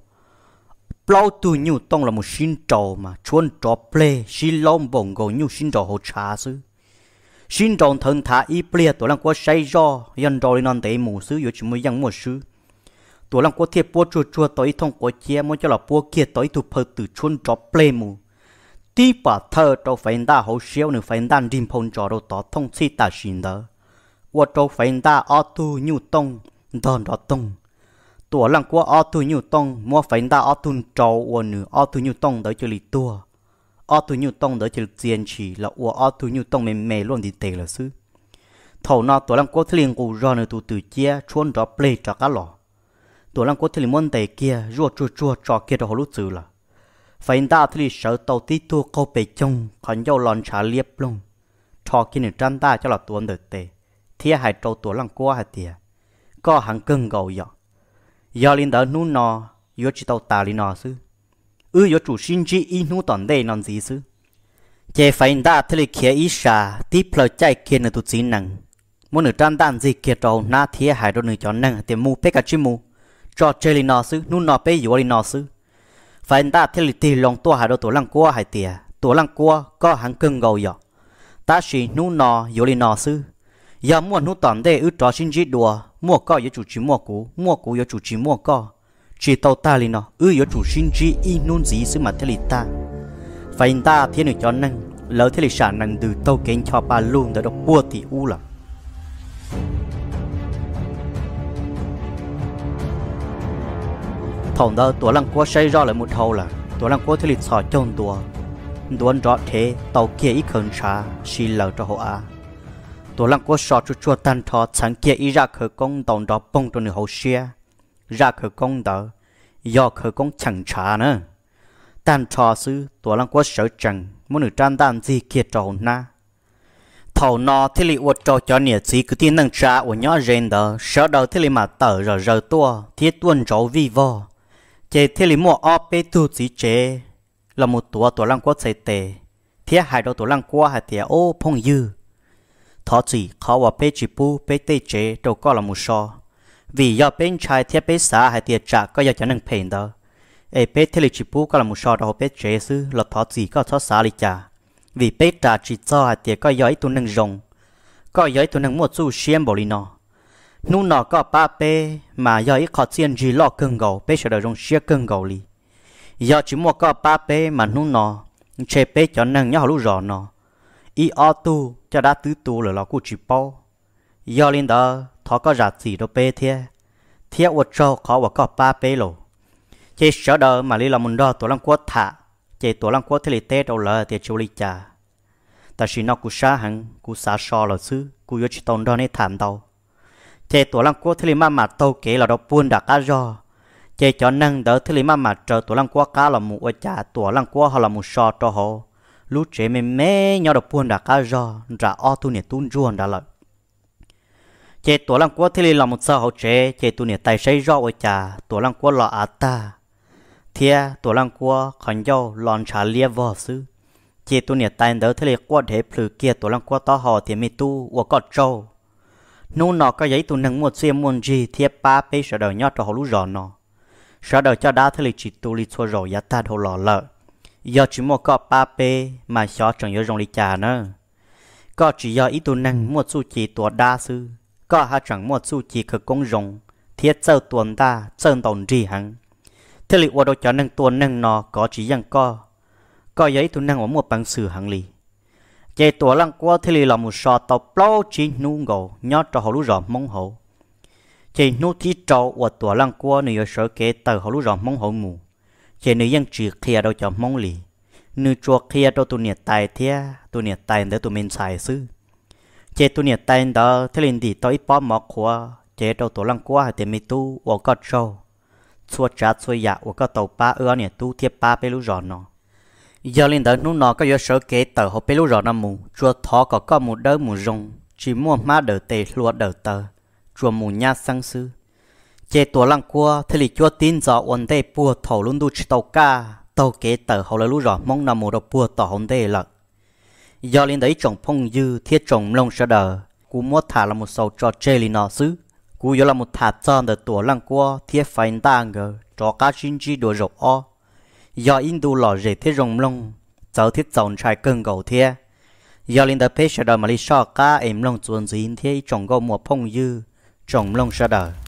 bao tu nhiều tông là một xin trầu mà chuôn trò ple xin lom bổng gầu nhiều xin trầu hồ trà sư xin trầu thân thả y ple tổ lăng có say do dân trầu lên non tế mù sư yếu chỉ mới dân một sư tổ lăng có thiệp bố chua chua tới thông có chia muốn cho là bố kia tới thuộc phật tử chuôn trò ple mù tí bà thơ trâu phải đa hồ siêu nữa phải đan rim phong trò đâu tỏ thông si ta xin đó và trâu phải đa ở tu nhiều tông đòn đó tông ตัวลังกัวออทูนิวตงมัวฝันตาออทุนโจวหนือออทูนิวตงเดอจุลิตัวออทูนิวตงเดอจุลเจียนฉีละอัวออทูนิวตงเมเมล้วนดีเตละซื้อเท่านอตัวลังกัวทะเลงกูรอเนตูตือเจียชวนดอเปลจอกะหลอตัวลังกัวทะเลมอนเตเกียรัวจัวจัวจอเกียดอฮลุจือละฝันตาทะเลเสาเตาตีตัวเขาไปจงขันเย้าหลอนชาเลียบลงทอกินจันตาเจ้าหลอตัวเดอเตเทียหายโจตัวลังกัวหาเตียก็หังเกิงเกาหยอก giờ linh đỡ nu nó, yo chỉ tàu tà linh nó sư ư yo chủ sinh chỉ in nu toàn đây non gì sư chế phải đã thế lịch kia ít xa tiếp plơ chạy kia nữa tụt xin năng muốn nửa trăm đàn gì kia trâu na thế hải đôi nửa chọn năng tiền mu pek cả chim mu cho chơi linh nó sư nu nó pe giờ linh nó sư phải đã thế lịch tiền lòng tua hải đôi tổ lăng cua hải tiề tổ lăng cua có hàng cưng gầu dọ ta chỉ nu nó yo linh nó sư giờ muốn nu toàn đây ư trò sinh chỉ đùa mua có yếu chủ chỉ mua cũ mua cũ yếu chủ chỉ mua có chỉ tàu ta liền nó ư yếu chủ sinh chi y nôn gì xứ mà thế lì ta phải ta thế được cho năng lỡ thế lì sản năng từ tàu kén cho ba luôn đã được bua thì u lắm thằng đó tổ lăng quá say rõ lại một thâu là tổ lăng quá thế lì xỏ chôn tổ đuôn rõ thế tàu kia ít hơn xa xì lỡ cho họ à ตัวลังก็สอดชัวตันทอสังเกตอีรักเขากงตอนดอปงตัวหนึ่งหัวเชียรักเขากงเดอยอเขากงฉังชาเนอะตันทอซื้อตัวลังก็เสือจังมันหนึ่งจันตันจีเกียจเอาหน้าเท่านอที่ลีอวดจอจอเนี่ยจีคือที่นั่งชาอวดย่อเรนเดอเสือเดอที่ลีมาเตอรเรอตัวที่ต้วนจอวีวอเจที่ลีมัวออเปตูจีเจละมุตัวตัวลังก็ใส่เตะเทียหายดอตัวลังก็หายเทียโอ้พงยือ thọ chỉ khó và bế chỉ bu bế tê chế đâu có là một so vì do bên trái thiết bế xã hay tiệt trả có do chẳng năng phèn đó ê bế thế lịch chỉ bu có là một so đâu bế chế sư là thọ chỉ có thọ xã lịch trả vì bế trả chỉ cho hay tiệt có do ít tu năng rồng có do ít tu năng một su xiêm bồ lì nọ nu nọ có ba bế mà do ít khó tiền gì lo cưng gầu bế sẽ đợi rồng xia cưng gầu lì do chỉ mua có ba bế mà nu nọ chế bế cho năng nhau lúc rõ nọ ý ở tu cho đã tứ tu là nó cũng chỉ po. do lên đó thọ có rạt gì đâu bê thế thế ở chỗ khó và có ba bê lô chế sợ đờ mà lý là muốn đo tổ lăng quốc thả chế tổ lăng quốc thế lì tê đâu lờ thì chú lý cha ta chỉ nói cũng xa hẳn cũng xa so là xứ cũng yếu chỉ tồn đo nên thảm đâu chế tổ lăng quốc thế lì mà mà tâu kể là đâu buôn đặt cá do chế cho năng đỡ thế lì mà mà chờ tổ lăng quốc cá là mù ở cha tổ lăng quốc họ là mù so cho họ lúc chế mê mê nhau đọc buồn đã cá rò trả o tu nè tuôn ruồn đã lợi chế tổ lăng quốc thì là một sao hậu chế chế tu nè tài xây rò ôi chà tổ lăng quốc lọ á ta thia tổ lăng quốc khẩn dâu lòn trả lia vò sư chế tu nè tài đỡ thì li quốc để phử kia tổ lăng quốc to hò thì mi tu và có châu nô nọ có giấy tu nâng một xuyên môn gì thia ba bê sở đầu nhau cho hậu lú rò nọ sở đầu cho đá thì li chỉ tu li xua rò ya ta đồ lọ lợi do chỉ mua có ba p mà cho chẳng nhớ rong lì trà nữa có chỉ do ít tu năng mua su chỉ tua đa sư có hai chẳng mua su chỉ cực công rong thiết sơ tuần ta sơn tồn gì hẳn thế liệu đồ cho năng tuần năng nó có chỉ rằng có có giấy tu năng ở một bằng sử hẳn lì chạy tua lăng qua thế liệu là một sọ tàu plau chỉ nu ngầu nhớ cho họ lũ rõ mong hậu chạy nu thì trâu ở tua lăng qua nửa sở kế tờ họ lũ rõ mong hậu mù khi nữ dân chỉ kia đâu cho mong lì nữ chùa kia đâu tu nhiệt tài thế tu nhiệt tài để tu mình xài sư, chế tu nhiệt tài đó thế linh đi tới bỏ mỏ khóa chế đâu tụi lăng quá thì mi tu ở có trâu xua trả xua dạ ở có tàu ba ưa nhiệt tu thiếp ba bê lú rõ nó giờ linh đó nút nó có yếu sở kế tờ hộp bê lú rõ nó mù chùa thó có có mù đỡ mù rong chỉ mua má đỡ tề luộc đỡ tờ chùa mù nha sang sư chế tua lăng cua thì lì chúa tin rõ ổn đề bùa thầu luôn chỉ tàu ca tàu kế tờ hầu là lũ rõ mong nằm một đập bùa tàu hồng đề lợn do lên đấy trồng phong dư thiết trồng long sợ đờ cú mua thả là một sầu cho chê lì nọ xứ cú yếu là một thả tròn đờ tua lăng cua thiết phải ta ngờ cho cá sinh chi đồ rộng o do in đu lò rể thiết rồng long cháu thiết dòng trai cơn cầu thiết do lên đấy pê sợ đờ mà lý sợ ca em long chuồn gì thiết trồng gầu mùa phong dư trồng long sợ đờ